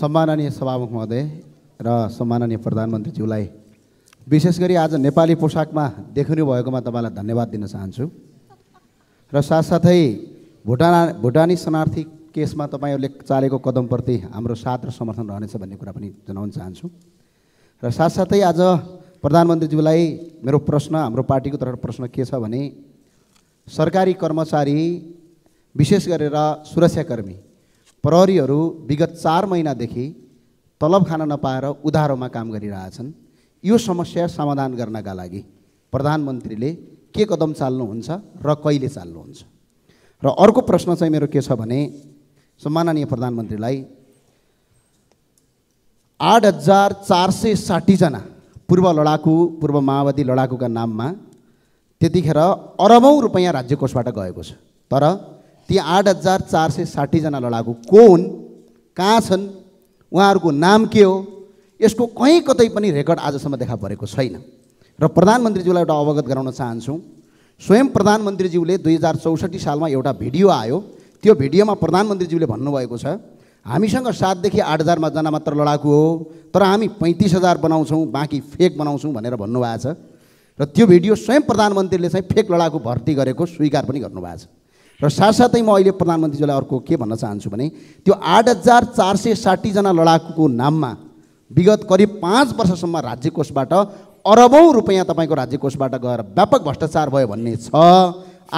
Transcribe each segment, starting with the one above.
सम्माननीय सभामुख महोदय र सम्माननीय प्रधानमन्त्रीज्यूलाई विशेष गरी आज नेपाली पोसाकमा देखिनु भएकोमा तपाईँलाई धन्यवाद दिन चाहन्छु र साथसाथै भुटान भुटानी शरणार्थी केसमा तपाईँहरूले चालेको कदमप्रति हाम्रो साथ र समर्थन रहनेछ भन्ने कुरा पनि जनाउन चाहन्छु र साथसाथै आज प्रधानमन्त्रीज्यूलाई मेरो प्रश्न हाम्रो पार्टीको तर्फ प्रश्न के छ भने सरकारी कर्मचारी विशेष गरेर सुरक्षाकर्मी प्रहरीहरू विगत चार महिनादेखि तलब खान नपाएर उधारोमा काम गरिरहेछन् यो समस्या समाधान गर्नका लागि प्रधानमन्त्रीले के कदम चाल्नुहुन्छ र कहिले चाल्नुहुन्छ र अर्को प्रश्न चाहिँ मेरो के छ भने सम्माननीय प्रधानमन्त्रीलाई आठ हजार चार सय साठीजना पूर्व लडाकु पूर्व माओवादी लडाकुका नाममा त्यतिखेर अरबौँ रुपियाँ राज्य कोषबाट गएको छ तर ती आठ हजार चार सय साठीजनालाई लडाकु को हुन् कहाँ छन् उहाँहरूको नाम के हो यसको कहीँ कतै पनि रेकर्ड आजसम्म देखा परेको छैन र प्रधानमन्त्रीज्यूलाई एउटा अवगत गराउन चाहन्छु स्वयं प्रधानमन्त्रीज्यूले दुई हजार चौसठी सालमा एउटा भिडियो आयो त्यो भिडियोमा प्रधानमन्त्रीज्यूले भन्नुभएको छ हामीसँग सातदेखि आठ हजारमा मात्र लडाकु हो तर हामी पैँतिस हजार बनाउँछौँ बाँकी फेक बनाउँछौँ भनेर भन्नुभएको छ र त्यो भिडियो स्वयं प्रधानमन्त्रीले चाहिँ फेक लडाकु भर्ती गरेको स्वीकार पनि गर्नुभएको छ र साथसाथै म अहिले प्रधानमन्त्रीज्यूलाई अर्को के भन्न चाहन्छु भने त्यो आठ हजार चार सय साठीजना लडाकुको नाममा विगत करिब पाँच वर्षसम्म राज्य कोषबाट अरबौँ रुपियाँ तपाईँको राज्य कोषबाट गएर व्यापक भ्रष्टाचार भयो भन्ने छ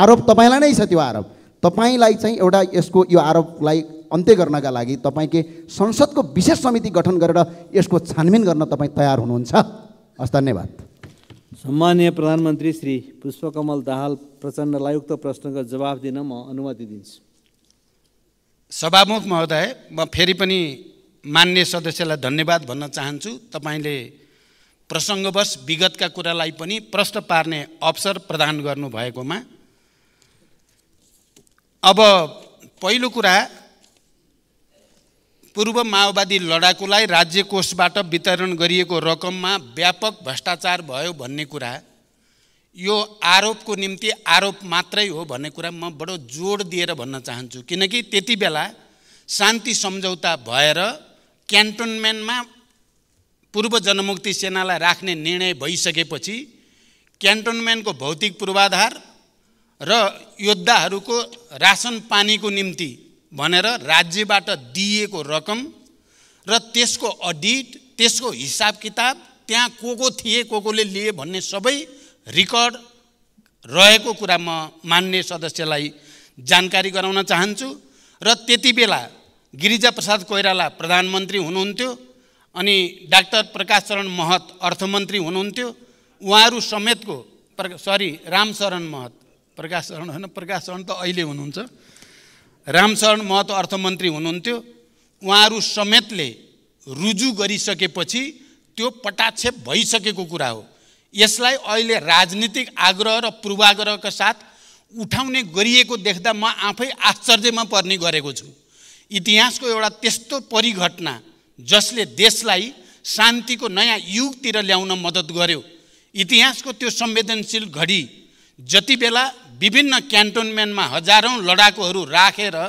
आरोप तपाईँलाई नै छ त्यो आरोप तपाईँलाई चाहिँ एउटा यसको यो आरोपलाई अन्त्य गर्नका लागि तपाईँके संसदको विशेष समिति गठन गरेर यसको छानबिन गर्न तपाईँ तयार हुनुहुन्छ हस् धन्यवाद सम्मान्य प्रधानमन्त्री श्री पुष्पकमल दाहाल प्रचण्डलाई उक्त प्रश्नको जवाब दिन म अनुमति दिन्छु सभामुख महोदय म फेरि पनि मान्य सदस्यलाई धन्यवाद भन्न चाहन्छु तपाईँले प्रसङ्गवश विगतका कुरालाई पनि प्रश्न पार्ने अवसर प्रदान गर्नुभएकोमा अब पहिलो कुरा पूर्व माओवादी लडाकुलाई राज्य कोषबाट वितरण गरिएको रकममा व्यापक भ्रष्टाचार भयो भन्ने कुरा यो आरोपको निम्ति आरोप मात्रै हो भन्ने कुरा म बडो जोड दिएर भन्न चाहन्छु किनकि त्यति बेला शान्ति सम्झौता भएर क्यान्टोनमेन्टमा पूर्व जनमुक्ति सेनालाई राख्ने निर्णय भइसकेपछि क्यान्टोनमेन्टको भौतिक पूर्वाधार र योद्धाहरूको रासन पानीको निम्ति भनेर राज्यबाट दिइएको रकम र त्यसको अडिट त्यसको हिसाब किताब त्यहाँ को को थिए को कोले लिए भन्ने सबै रेकर्ड रहेको कुरा म मान्ने सदस्यलाई जानकारी गराउन चाहन्छु र त्यति बेला गिरिजाप्रसाद कोइराला प्रधानमन्त्री हुनुहुन्थ्यो अनि डाक्टर प्रकाश चरण महत अर्थमन्त्री हुनुहुन्थ्यो उहाँहरू समेतको सरी रामचरण महत प्रकाश चरण होइन प्रकाश चरण त अहिले हुनुहुन्छ रामचरण महतो अर्थमन्त्री हुनुहुन्थ्यो उहाँहरू समेतले रुजु गरिसकेपछि त्यो पटाक्षेप भइसकेको कुरा हो यसलाई अहिले राजनीतिक आग्रह र पूर्वाग्रहका साथ उठाउने गरिएको देख्दा म आफै आश्चर्यमा पर्ने गरेको छु इतिहासको एउटा त्यस्तो परिघटना जसले देशलाई शान्तिको नयाँ युगतिर ल्याउन मद्दत गर्यो इतिहासको त्यो संवेदनशील घडी जति बेला विभिन्न क्यान्टोनमेन्टमा हजारौँ लडाकुहरू राखेर रा,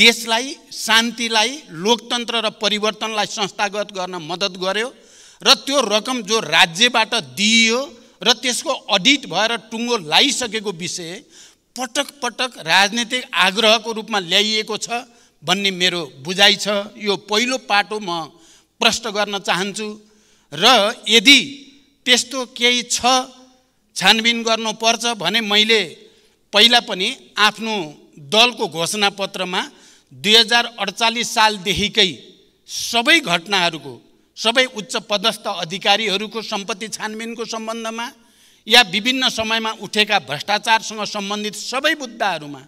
देशलाई शान्तिलाई लोकतन्त्र र परिवर्तनलाई संस्थागत गर्न मद्दत गर्यो र त्यो रकम जो राज्यबाट दिइयो र त्यसको अडिट भएर टुङ्गो लगाइसकेको विषय पटक पटक राजनीतिक आग्रहको रूपमा ल्याइएको छ भन्ने मेरो बुझाइ छ यो पहिलो पाटो म प्रष्ट गर्न चाहन्छु र यदि त्यस्तो केही छ छानबिन गर्नुपर्छ भने मैले पहिला पनि आफ्नो दलको घोषणापत्रमा दुई हजार अडचालिस सालदेखिकै सबै घटनाहरूको सबै उच्च पदस्थ अधिकारीहरूको सम्पत्ति छानबिनको सम्बन्धमा या विभिन्न समयमा उठेका भ्रष्टाचारसँग सम्बन्धित सबै मुद्दाहरूमा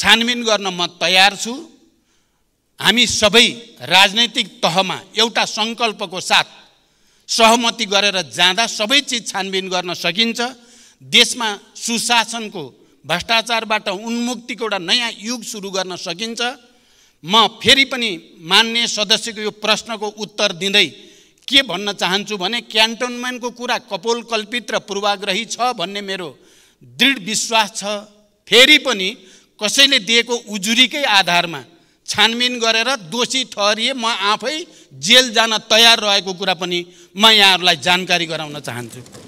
छानबिन गर्न म तयार छु हामी सबै राजनैतिक तहमा एउटा सङ्कल्पको साथ सहमति गरेर जाँदा सबै चिज छानबिन गर्न सकिन्छ देशमा सुशासनको भ्रष्टाचारबाट उन्मुक्तिको एउटा नयाँ युग सुरु गर्न सकिन्छ म फेरि पनि मान्ने सदस्यको यो प्रश्नको उत्तर दिँदै के भन्न चाहन्छु भने क्यान्टोनमेन्टको कुरा कपोल कल्पित र पूर्वाग्रही छ भन्ने मेरो दृढ विश्वास छ फेरि पनि कसैले दिएको उजुरीकै आधारमा छानबिन गरेर दोषी ठहरिए म आफै जेल जान तयार रहेको कुरा पनि म यहाँहरूलाई जानकारी गराउन चाहन्छु